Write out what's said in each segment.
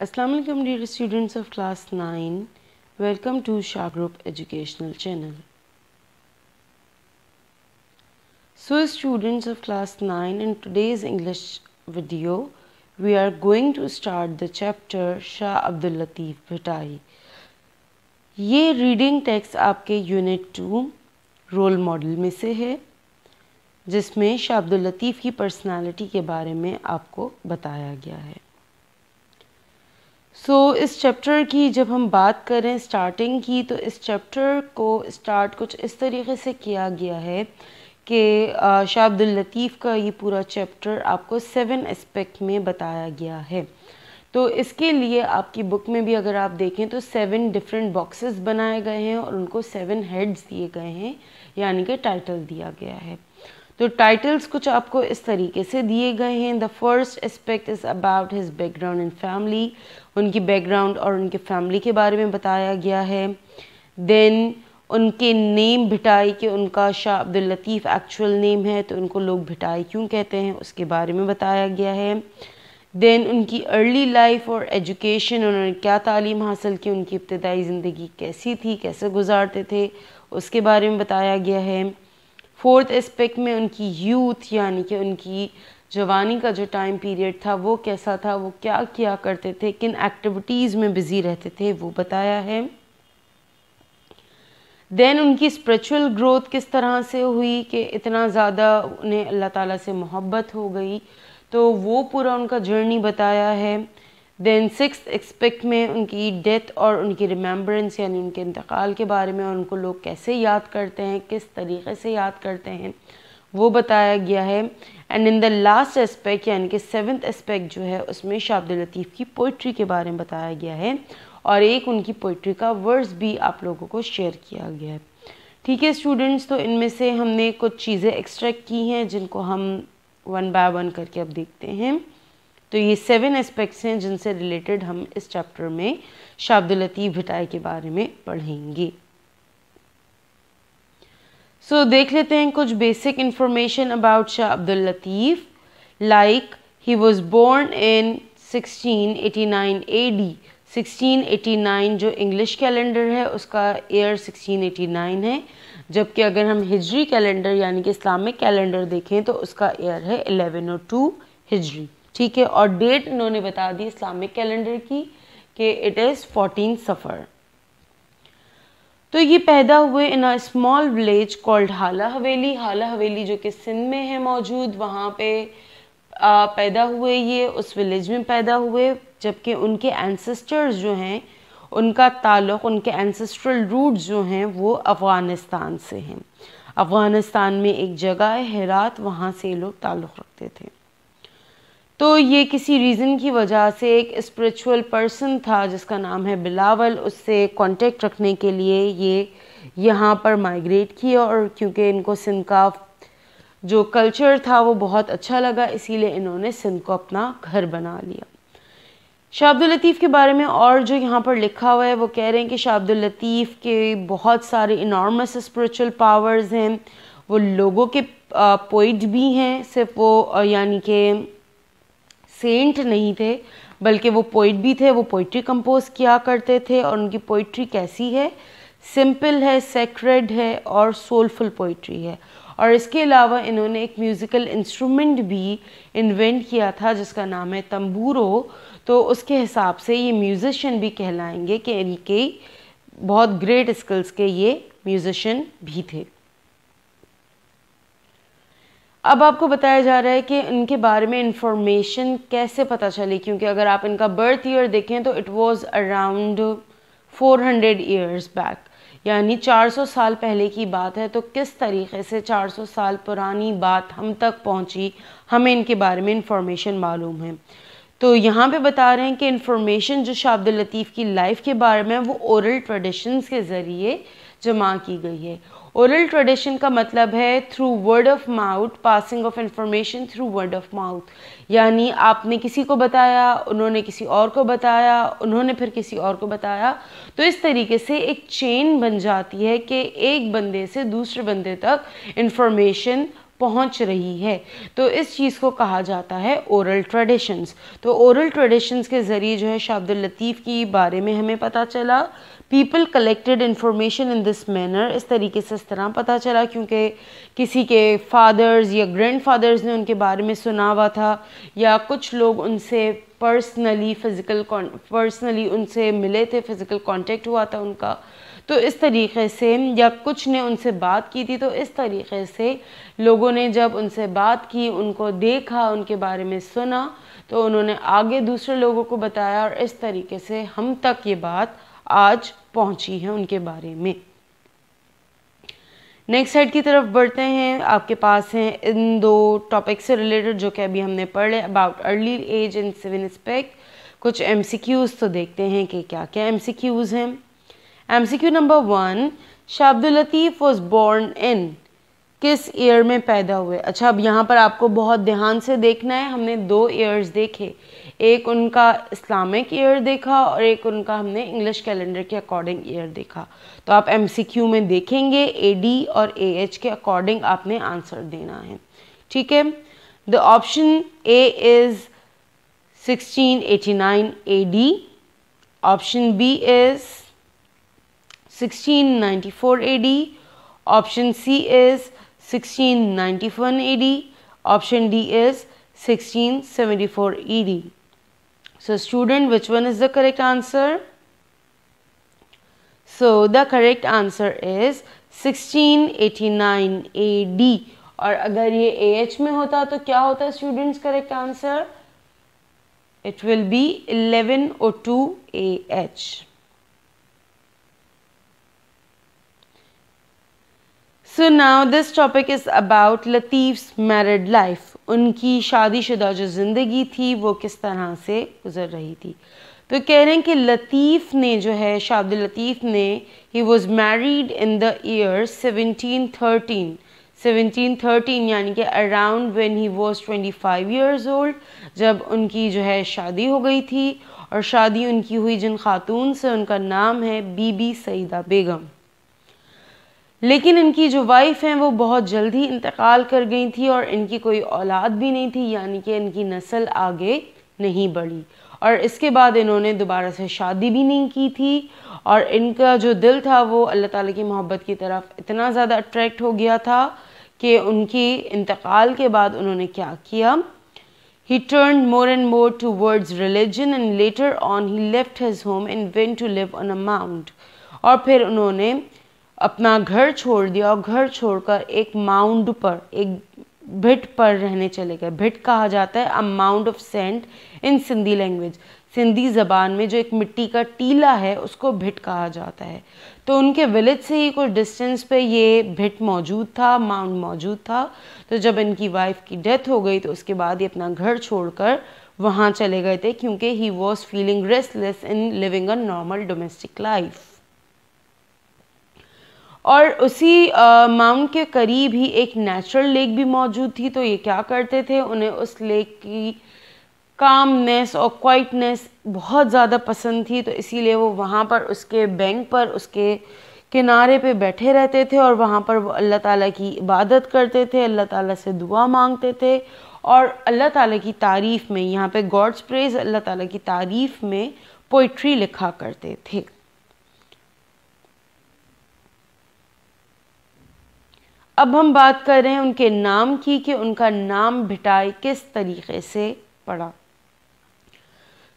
Aslam dear students of class nine welcome to Shah group educational channel so students of class nine in today's English video we are going to start the chapter Shah Abdul Latif Bhitai ये reading text आपके unit two role model में से है जिसमें शाह अब्दुल लतीफ़ की personality के बारे में आपको बताया गया है सो so, इस चैप्टर की जब हम बात करें स्टार्टिंग की तो इस चैप्टर को स्टार्ट कुछ इस तरीके से किया गया है कि शाह लतीफ़ का ये पूरा चैप्टर आपको सेवन एस्पेक्ट में बताया गया है तो इसके लिए आपकी बुक में भी अगर आप देखें तो सेवन डिफरेंट बॉक्सेस बनाए गए हैं और उनको सेवन हेड्स दिए गए हैं यानी कि टाइटल दिया गया है तो टाइटल्स कुछ आपको इस तरीके से दिए गए हैं the first aspect is about his background and family उनकी बैकग्राउंड और उनके फैमिली के बारे में बताया गया है देन उनके नेम भिटाई के उनका शाह अब्दुल लतीफ़ एक्चुअल नेम है तो उनको लोग भिटाई क्यों कहते हैं उसके बारे में बताया गया है दैन उनकी अर्ली लाइफ और एजुकेशन उन्होंने क्या तालीम हासिल की उनकी इब्तदाई ज़िंदगी कैसी थी कैसे गुजारते थे उसके बारे में बताया गया है फोर्थ एस्पेक्ट में उनकी यूथ यानी कि उनकी जवानी का जो टाइम पीरियड था वो कैसा था वो क्या किया करते थे किन एक्टिविटीज़ में बिज़ी रहते थे वो बताया है देन उनकी स्पिरिचुअल ग्रोथ किस तरह से हुई कि इतना ज़्यादा उन्हें अल्लाह ताला से मोहब्बत हो गई तो वो पूरा उनका जर्नी बताया है दैन सिक्स एक्सपेक्ट में उनकी डेथ और उनकी रिमेम्बरेंस यानी उनके इंतकाल के बारे में और उनको लोग कैसे याद करते हैं किस तरीके से याद करते हैं वो बताया गया है and in the last aspect यानी कि सेवन्थ एस्पेक्ट जो है उसमें शाब्द लतीफ़ की पोइट्री के बारे में बताया गया है और एक उनकी पोइट्री का वर्स भी आप लोगों को शेयर किया गया है ठीक है स्टूडेंट्स तो इनमें से हमने कुछ चीज़ें एक्सट्रैक्ट की हैं जिनको हम वन बाय वन करके अब देखते हैं तो ये सेवन एस्पेक्ट्स हैं जिनसे रिलेटेड हम इस चैप्टर में शाब्द लतीफ़ भिटाई के बारे में पढ़ेंगे सो so, देख लेते हैं कुछ basic information about Shah Abdul Latif like he was born in 1689 AD 1689 जो इंग्लिश कैलेंडर है उसका ईयर 1689 है जबकि अगर हम हिजरी कैलेंडर यानी कि इस्लामिक कैलेंडर देखें तो उसका ईयर है 1102 हिजरी ठीक है और डेट इन्होंने बता दी इस्लामिक कैलेंडर की कि इट इज़ फोर्टीन सफ़र तो ये पैदा हुए in a small village called Hala Haveli हाला हवेली जो कि सिंध में है मौजूद वहाँ पे आ, पैदा हुए ये उस विलेज में पैदा हुए जबकि उनके एंसेस्टर्स जो हैं उनका ताल्लुक़ उनके एंसेस्ट्रल रूट जो हैं वो अफ़गानिस्तान से हैं अफ़गानिस्तान में एक जगह है हेरात वहाँ से ये लोग ताल्लुक़ रखते थे तो ये किसी रीज़न की वजह से एक स्पिरिचुअल पर्सन था जिसका नाम है बिलावल उससे कांटेक्ट रखने के लिए ये यहाँ पर माइग्रेट किया और क्योंकि इनको सिंध का जो कल्चर था वो बहुत अच्छा लगा इसीलिए इन्होंने सिंध को अपना घर बना लिया शाहब्दुलतीफ़ के बारे में और जो यहाँ पर लिखा हुआ है वो कह रहे हैं कि शाहब्दुलतीफ़ के बहुत सारे इनॉर्मस स्परिचुअल पावर्स हैं वो लोगों के पोइट भी हैं सिर्फ वो यानी कि सेंट नहीं थे बल्कि वो पोइट भी थे वो पोइट्री कंपोज किया करते थे और उनकी पोइट्री कैसी है सिंपल है सेक्रेड है और सोलफुल पोइट्री है और इसके अलावा इन्होंने एक म्यूज़िकल इंस्ट्रूमेंट भी इन्वेंट किया था जिसका नाम है तम्बूरो तो उसके हिसाब से ये म्यूज़िशन भी कहलाएंगे कि इनके बहुत ग्रेट स्किल्स के ये म्यूज़िशन भी थे अब आपको बताया जा रहा है कि इनके बारे में इंफॉर्मेशन कैसे पता चली क्योंकि अगर आप इनका बर्थ ईयर देखें तो it was around 400 years back यानी 400 साल पहले की बात है तो किस तरीके से 400 साल पुरानी बात हम तक पहुंची हमें इनके बारे में इंफॉर्मेशन मालूम है तो यहाँ पे बता रहे हैं कि इन्फॉर्मेशन जो शाहब्दुल लतीफ़ की लाइफ के बारे में वो औरल ट्रेडिशंस के ज़रिए जमा की गई है ओरल ट्रेडिशन का मतलब है through word of mouth passing of information through word of mouth यानी आपने किसी को बताया उन्होंने किसी और को बताया उन्होंने फिर किसी और को बताया तो इस तरीके से एक चेन बन जाती है कि एक बंदे से दूसरे बंदे तक इंफॉर्मेशन पहुंच रही है तो इस चीज़ को कहा जाता है ओरल ट्रेडिशंस तो ओरल ट्रेडिशंस के ज़रिए जो है शाह लतीफ़ की बारे में हमें पता चला people collected information in this manner इस तरीके से इस तरह पता चला क्योंकि किसी के फादर्स या ग्रैंड फादर्स ने उनके बारे में सुना हुआ था या कुछ लोग उनसे पर्सनली फ़िज़िकल पर्सनली उनसे मिले थे फ़िज़िकल कांटेक्ट हुआ था उनका तो इस तरीके से या कुछ ने उनसे बात की थी तो इस तरीके से लोगों ने जब उनसे बात की उनको देखा उनके बारे में सुना तो उन्होंने आगे दूसरे लोगों को बताया और इस तरीके से हम तक ये बात आज पहुंची है उनके बारे में नेक्स्ट साइड की तरफ बढ़ते हैं आपके पास हैं इन दो टॉपिक से रिलेटेड जो कि अभी हमने पढ़े about early age in seven aspect कुछ एम तो देखते हैं कि क्या क्या एम हैं M number one Shah Abdul Latif was born in किस ईयर में पैदा हुए अच्छा अब यहाँ पर आपको बहुत ध्यान से देखना है हमने दो ईयर्स देखे एक उनका इस्लामिक ईयर देखा और एक उनका हमने इंग्लिश कैलेंडर के अकॉर्डिंग ईयर देखा तो आप एमसीक्यू में देखेंगे एडी और एएच के अकॉर्डिंग आपने आंसर देना है ठीक है the option A is 1689 is sixteen ninety four 1694 D option C is 1691 AD. Option D is 1674 AD. So, student, which one is the correct answer? So, the correct answer is 1689 AD. और अगर ये A H में होता तो क्या होता students correct answer it will be 1102 AH. So now this topic is about Latif married life उनकी शादीशुदा जो ज़िंदगी थी वो किस तरह से गुजर रही थी तो कह रहे हैं कि लतीफ़ ने जो है शाद लतीफ़ ने he was married in the year seventeen thirteen यानी कि around when he was twenty five years old जब उनकी जो है शादी हो गई थी और शादी उनकी हुई जिन खातून से उनका नाम है बीबी सईदा बेगम लेकिन इनकी जो वाइफ हैं वो बहुत जल्दी इंतकाल कर गई थी और इनकी कोई औलाद भी नहीं थी यानी कि इनकी नस्ल आगे नहीं बढ़ी और इसके बाद इन्होंने दोबारा से शादी भी नहीं की थी और इनका जो दिल था वो अल्लाह ताला की मोहब्बत की तरफ इतना ज़्यादा अट्रैक्ट हो गया था कि उनकी इंतकाल के बाद उन्होंने क्या किया He turned more and more towards religion and later on he left his home and went to live on a mount और फिर उन्होंने अपना घर छोड़ दिया और घर छोड़कर एक माउंड पर एक भिट पर रहने चले गए भिट कहा जाता है a mound of sand in Sindhi language Sindhi ज़बान में जो एक मिट्टी का टीला है उसको भिट कहा जाता है तो उनके विलेज से ही कुछ डिस्टेंस पे ये भिट मौजूद था माउंट मौजूद था तो जब इनकी वाइफ की डेथ हो गई तो उसके बाद ये अपना घर छोड़कर वहाँ चले गए थे क्योंकि he was feeling restless in living a normal domestic life और उसी माउंट के करीब ही एक नेचुरल लेक भी मौजूद थी तो ये क्या करते थे उन्हें उस लेक की कामनेस और क्वाइटनेस बहुत ज़्यादा पसंद थी तो इसीलिए वो वहाँ पर उसके बैंक पर उसके किनारे पे बैठे रहते थे और वहाँ पर वो अल्लाह ताला की इबादत करते थे अल्लाह ताला से दुआ मांगते थे और अल्लाह ताला की तारीफ़ में यहाँ पे गॉड्स प्रेज अल्लाह ताला की तारीफ़ में पोइट्री लिखा करते थे अब हम बात कर रहे हैं उनके नाम की कि उनका नाम भिटाई किस तरीके से पड़ा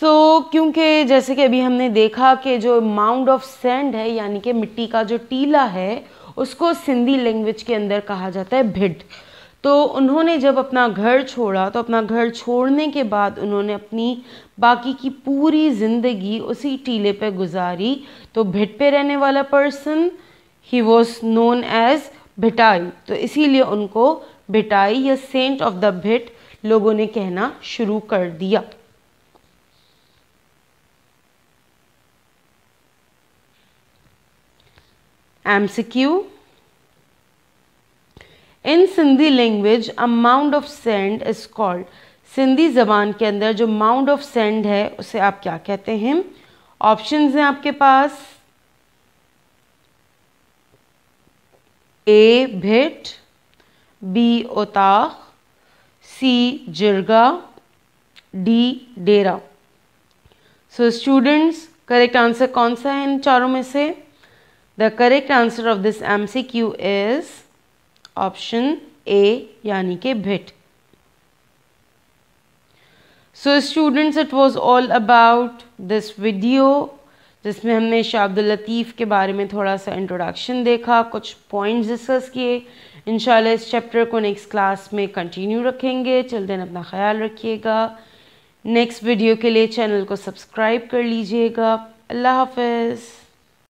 सो so, क्योंकि जैसे कि अभी हमने देखा कि जो माउंड ऑफ सैंड है यानी कि मिट्टी का जो टीला है उसको सिंधी लैंग्वेज के अंदर कहा जाता है भिड तो उन्होंने जब अपना घर छोड़ा तो अपना घर छोड़ने के बाद उन्होंने अपनी बाकी की पूरी ज़िंदगी उसी टीले पे गुजारी तो भिट पे रहने वाला person he was known as Bhitai तो इसीलिए उनको भिटाई या सेंट ऑफ द भिट लोगों ने कहना शुरू कर दिया सिक्यू in Sindhi language a mount of sand is called Sindhi ज़बान के अंदर जो माउंट ऑफ सेंड है उसे आप क्या कहते हैं ऑप्शन हैं आपके पास A bhit B otaq C jirga D dera so students correct answer कौन सा है इन चारों में से the correct answer of this M C Q is option A यानी के bhit so students it was all about this video जिसमें हमने शाह अब्दुल लतीफ़ के बारे में थोड़ा सा इंट्रोडक्शन देखा कुछ पॉइंट्स डिस्कस किए इन इस चैप्टर को नेक्स्ट क्लास में कंटिन्यू रखेंगे चल दिन अपना ख्याल रखिएगा नेक्स्ट वीडियो के लिए चैनल को सब्सक्राइब कर लीजिएगा अल्लाह हाफिज़